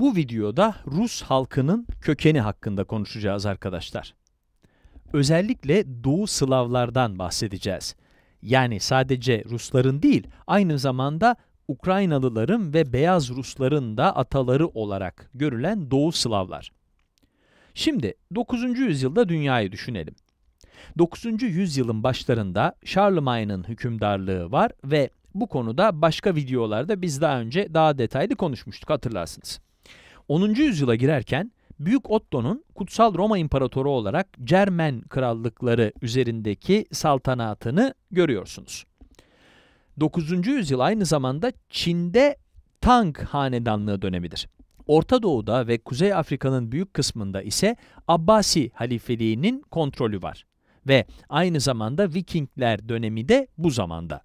Bu videoda Rus halkının kökeni hakkında konuşacağız arkadaşlar. Özellikle Doğu Slavlardan bahsedeceğiz. Yani sadece Rusların değil, aynı zamanda Ukraynalıların ve Beyaz Rusların da ataları olarak görülen Doğu Slavlar. Şimdi 9. yüzyılda dünyayı düşünelim. 9. yüzyılın başlarında Charlemagne'ın hükümdarlığı var ve bu konuda başka videolarda biz daha önce daha detaylı konuşmuştuk hatırlarsınız. 10. yüzyıla girerken Büyük Otto'nun Kutsal Roma İmparatoru olarak Cermen krallıkları üzerindeki saltanatını görüyorsunuz. 9. yüzyıl aynı zamanda Çin'de Tang hanedanlığı dönemidir. Orta Doğu'da ve Kuzey Afrika'nın büyük kısmında ise Abbasi halifeliğinin kontrolü var ve aynı zamanda Vikingler dönemi de bu zamanda.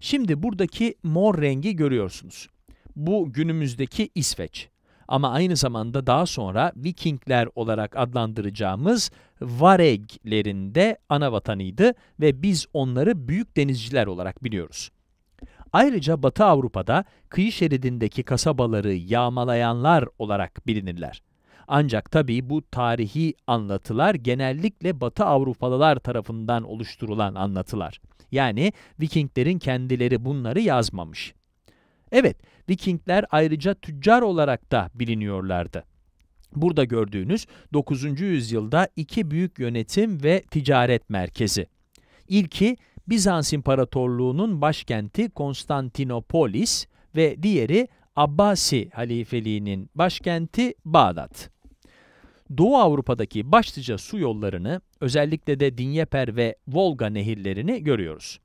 Şimdi buradaki mor rengi görüyorsunuz. Bu günümüzdeki İsveç ama aynı zamanda daha sonra Vikingler olarak adlandıracağımız Vareglerin de ana vatanıydı ve biz onları büyük denizciler olarak biliyoruz. Ayrıca Batı Avrupa'da kıyı şeridindeki kasabaları yağmalayanlar olarak bilinirler. Ancak tabii bu tarihi anlatılar genellikle Batı Avrupalılar tarafından oluşturulan anlatılar. Yani Vikinglerin kendileri bunları yazmamış. Evet, Vikingler ayrıca tüccar olarak da biliniyorlardı. Burada gördüğünüz 9. yüzyılda iki büyük yönetim ve ticaret merkezi. İlki Bizans İmparatorluğu'nun başkenti Konstantinopolis ve diğeri Abbasi halifeliğinin başkenti Bağdat. Doğu Avrupa'daki başlıca su yollarını, özellikle de Dinyeper ve Volga nehirlerini görüyoruz.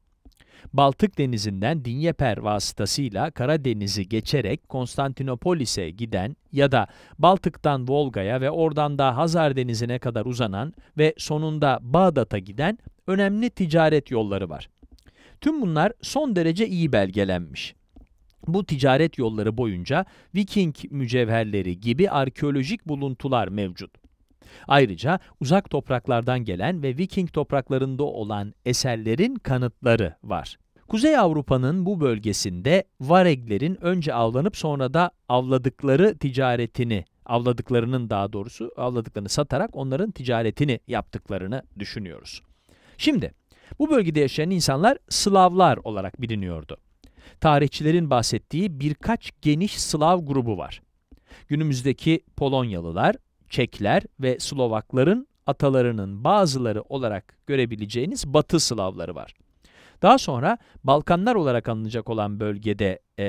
Baltık Denizi'nden Dinyeper vasıtasıyla Karadeniz'i geçerek Konstantinopolis'e giden ya da Baltık'tan Volga'ya ve oradan da Hazar Denizi'ne kadar uzanan ve sonunda Bağdat'a giden önemli ticaret yolları var. Tüm bunlar son derece iyi belgelenmiş. Bu ticaret yolları boyunca Viking mücevherleri gibi arkeolojik buluntular mevcut. Ayrıca uzak topraklardan gelen ve Viking topraklarında olan eserlerin kanıtları var. Kuzey Avrupa'nın bu bölgesinde Vareglerin önce avlanıp sonra da avladıkları ticaretini, avladıklarının daha doğrusu avladıklarını satarak onların ticaretini yaptıklarını düşünüyoruz. Şimdi bu bölgede yaşayan insanlar Slavlar olarak biliniyordu. Tarihçilerin bahsettiği birkaç geniş Slav grubu var. Günümüzdeki Polonyalılar, Çekler ve Slovakların atalarının bazıları olarak görebileceğiniz Batı Slavları var. Daha sonra Balkanlar olarak anılacak olan bölgede e,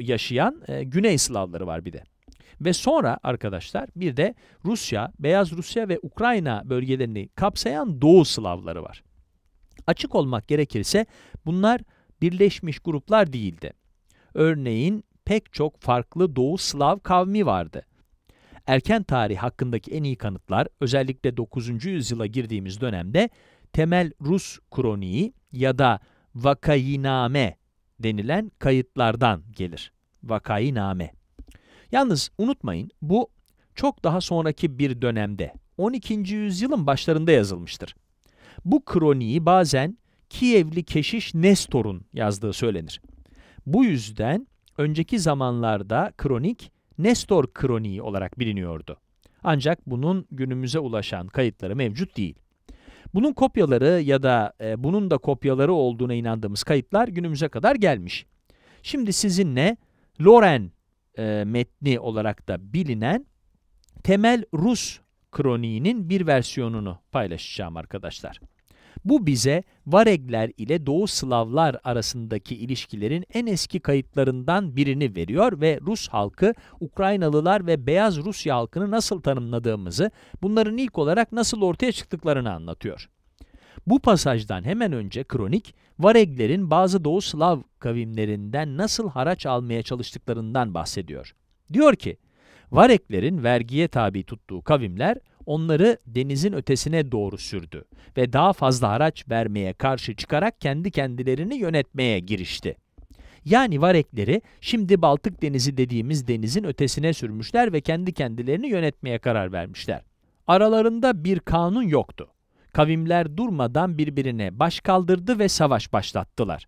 yaşayan e, Güney Slavları var bir de. Ve sonra arkadaşlar bir de Rusya, Beyaz Rusya ve Ukrayna bölgelerini kapsayan Doğu Slavları var. Açık olmak gerekirse bunlar birleşmiş gruplar değildi. Örneğin pek çok farklı Doğu Slav kavmi vardı erken tarih hakkındaki en iyi kanıtlar özellikle 9. yüzyıla girdiğimiz dönemde temel Rus kroniği ya da vakayiname denilen kayıtlardan gelir. Vakayiname. Yalnız unutmayın bu çok daha sonraki bir dönemde 12. yüzyılın başlarında yazılmıştır. Bu kroniği bazen Kievli keşiş Nestor'un yazdığı söylenir. Bu yüzden önceki zamanlarda kronik Nestor kroniği olarak biliniyordu. Ancak bunun günümüze ulaşan kayıtları mevcut değil. Bunun kopyaları ya da e, bunun da kopyaları olduğuna inandığımız kayıtlar günümüze kadar gelmiş. Şimdi sizinle Loren e, metni olarak da bilinen temel Rus kroniğinin bir versiyonunu paylaşacağım arkadaşlar. Bu bize Varegler ile Doğu Slavlar arasındaki ilişkilerin en eski kayıtlarından birini veriyor ve Rus halkı, Ukraynalılar ve Beyaz Rusya halkını nasıl tanımladığımızı, bunların ilk olarak nasıl ortaya çıktıklarını anlatıyor. Bu pasajdan hemen önce kronik, Vareglerin bazı Doğu Slav kavimlerinden nasıl haraç almaya çalıştıklarından bahsediyor. Diyor ki, Vareglerin vergiye tabi tuttuğu kavimler, onları denizin ötesine doğru sürdü ve daha fazla araç vermeye karşı çıkarak kendi kendilerini yönetmeye girişti. Yani Varekleri şimdi Baltık Denizi dediğimiz denizin ötesine sürmüşler ve kendi kendilerini yönetmeye karar vermişler. Aralarında bir kanun yoktu. Kavimler durmadan birbirine baş kaldırdı ve savaş başlattılar.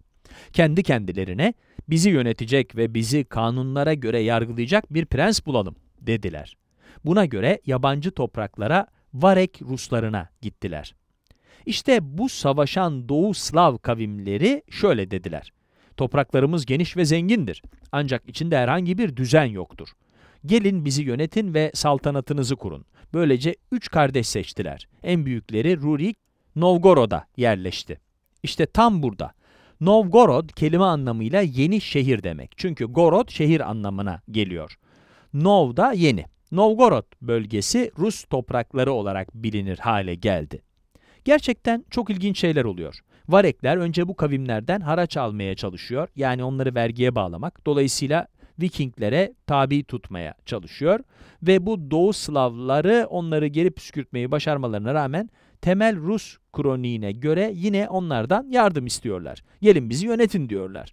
Kendi kendilerine bizi yönetecek ve bizi kanunlara göre yargılayacak bir prens bulalım dediler. Buna göre yabancı topraklara Varek Ruslarına gittiler. İşte bu savaşan Doğu Slav kavimleri şöyle dediler. Topraklarımız geniş ve zengindir. Ancak içinde herhangi bir düzen yoktur. Gelin bizi yönetin ve saltanatınızı kurun. Böylece üç kardeş seçtiler. En büyükleri Rurik, Novgorod'a yerleşti. İşte tam burada. Novgorod kelime anlamıyla yeni şehir demek. Çünkü Gorod şehir anlamına geliyor. Nov da yeni. Novgorod bölgesi Rus toprakları olarak bilinir hale geldi. Gerçekten çok ilginç şeyler oluyor. Varekler önce bu kavimlerden haraç almaya çalışıyor. Yani onları vergiye bağlamak. Dolayısıyla Vikinglere tabi tutmaya çalışıyor ve bu Doğu Slavları onları geri püskürtmeyi başarmalarına rağmen temel Rus kroniğine göre yine onlardan yardım istiyorlar. Gelin bizi yönetin diyorlar.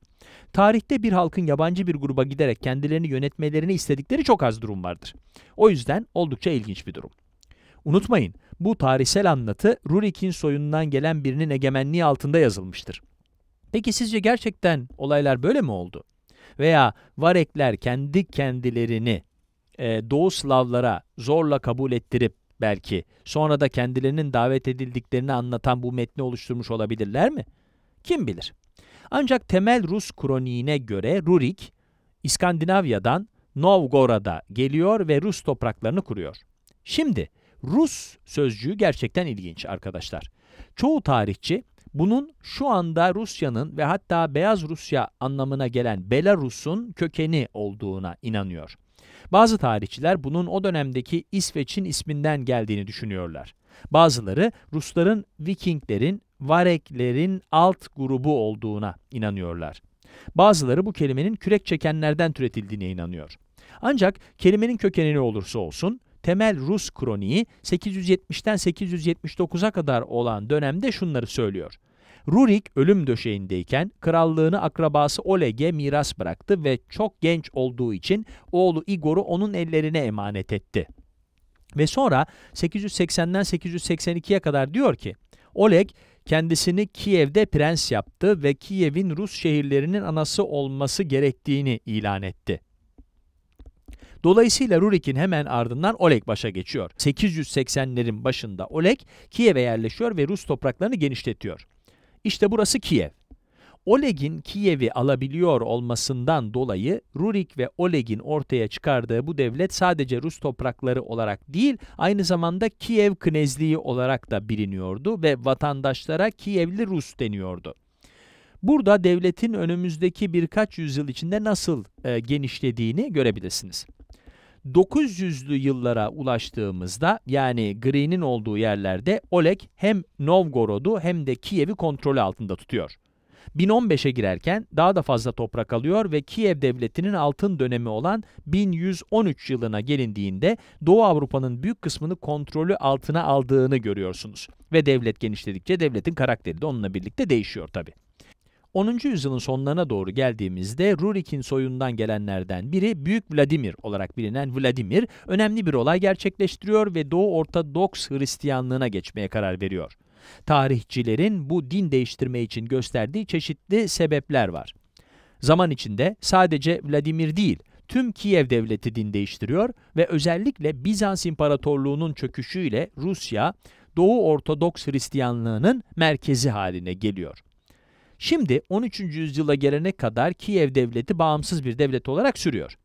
Tarihte bir halkın yabancı bir gruba giderek kendilerini yönetmelerini istedikleri çok az durum vardır. O yüzden oldukça ilginç bir durum. Unutmayın, bu tarihsel anlatı Rurik'in soyundan gelen birinin egemenliği altında yazılmıştır. Peki sizce gerçekten olaylar böyle mi oldu? Veya Varekler kendi kendilerini e, Doğu Slavlara zorla kabul ettirip belki sonra da kendilerinin davet edildiklerini anlatan bu metni oluşturmuş olabilirler mi? Kim bilir? Ancak temel Rus kroniğine göre Rurik, İskandinavya'dan Novgorod'a geliyor ve Rus topraklarını kuruyor. Şimdi Rus sözcüğü gerçekten ilginç arkadaşlar. Çoğu tarihçi bunun şu anda Rusya'nın ve hatta Beyaz Rusya anlamına gelen Belarus'un kökeni olduğuna inanıyor. Bazı tarihçiler bunun o dönemdeki İsveç'in isminden geldiğini düşünüyorlar. Bazıları Rusların Vikinglerin Vareklerin alt grubu olduğuna inanıyorlar. Bazıları bu kelimenin kürek çekenlerden türetildiğine inanıyor. Ancak kelimenin kökeni ne olursa olsun, temel Rus kroniği 870'ten 879'a kadar olan dönemde şunları söylüyor. Rurik ölüm döşeğindeyken krallığını akrabası Oleg'e miras bıraktı ve çok genç olduğu için oğlu Igor'u onun ellerine emanet etti. Ve sonra 880'den 882'ye kadar diyor ki, Oleg kendisini Kiev'de prens yaptı ve Kiev'in Rus şehirlerinin anası olması gerektiğini ilan etti. Dolayısıyla Rurik'in hemen ardından Oleg başa geçiyor. 880'lerin başında Oleg Kiev'e yerleşiyor ve Rus topraklarını genişletiyor. İşte burası Kiev. Oleg'in Kiev'i alabiliyor olmasından dolayı Rurik ve Oleg'in ortaya çıkardığı bu devlet sadece Rus toprakları olarak değil, aynı zamanda Kiev Knezliği olarak da biliniyordu ve vatandaşlara Kievli Rus deniyordu. Burada devletin önümüzdeki birkaç yüzyıl içinde nasıl e, genişlediğini görebilirsiniz. 900'lü yıllara ulaştığımızda yani Green'in olduğu yerlerde Oleg hem Novgorod'u hem de Kiev'i kontrol altında tutuyor. 1015'e girerken daha da fazla toprak alıyor ve Kiev devletinin altın dönemi olan 1113 yılına gelindiğinde Doğu Avrupa'nın büyük kısmını kontrolü altına aldığını görüyorsunuz. Ve devlet genişledikçe devletin karakteri de onunla birlikte değişiyor tabi. 10. yüzyılın sonlarına doğru geldiğimizde Rurik'in soyundan gelenlerden biri Büyük Vladimir olarak bilinen Vladimir önemli bir olay gerçekleştiriyor ve Doğu Ortodoks Hristiyanlığına geçmeye karar veriyor. Tarihçilerin bu din değiştirme için gösterdiği çeşitli sebepler var. Zaman içinde sadece Vladimir değil, tüm Kiev devleti din değiştiriyor ve özellikle Bizans İmparatorluğu'nun çöküşüyle Rusya, Doğu Ortodoks Hristiyanlığının merkezi haline geliyor. Şimdi 13. yüzyıla gelene kadar Kiev devleti bağımsız bir devlet olarak sürüyor.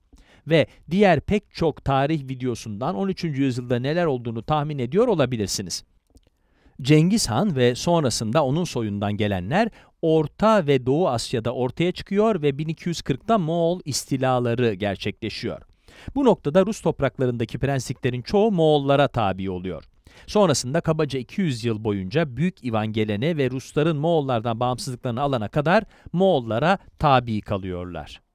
Ve diğer pek çok tarih videosundan 13. yüzyılda neler olduğunu tahmin ediyor olabilirsiniz. Cengiz Han ve sonrasında onun soyundan gelenler Orta ve Doğu Asya'da ortaya çıkıyor ve 1240'da Moğol istilaları gerçekleşiyor. Bu noktada Rus topraklarındaki prensliklerin çoğu Moğollara tabi oluyor. Sonrasında kabaca 200 yıl boyunca Büyük İvan gelene ve Rusların Moğollardan bağımsızlıklarını alana kadar Moğollara tabi kalıyorlar.